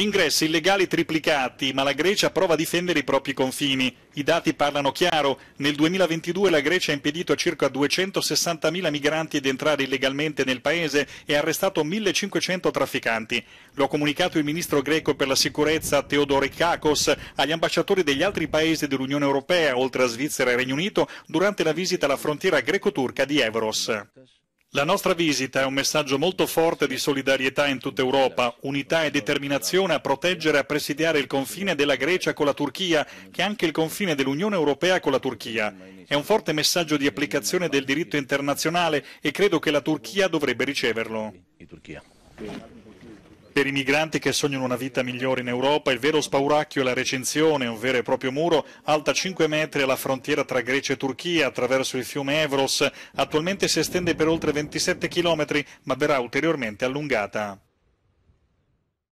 Ingressi illegali triplicati, ma la Grecia prova a difendere i propri confini. I dati parlano chiaro. Nel 2022 la Grecia ha impedito a circa 260.000 migranti di entrare illegalmente nel paese e ha arrestato 1.500 trafficanti. Lo ha comunicato il ministro greco per la sicurezza Teodori Kakos agli ambasciatori degli altri paesi dell'Unione Europea, oltre a Svizzera e Regno Unito, durante la visita alla frontiera greco-turca di Evros. La nostra visita è un messaggio molto forte di solidarietà in tutta Europa, unità e determinazione a proteggere e a presidiare il confine della Grecia con la Turchia, che è anche il confine dell'Unione Europea con la Turchia. È un forte messaggio di applicazione del diritto internazionale e credo che la Turchia dovrebbe riceverlo per i migranti che sognano una vita migliore in Europa, il vero spauracchio è la recinzione, un vero e proprio muro alta 5 metri alla frontiera tra Grecia e Turchia attraverso il fiume Evros. Attualmente si estende per oltre 27 chilometri, ma verrà ulteriormente allungata.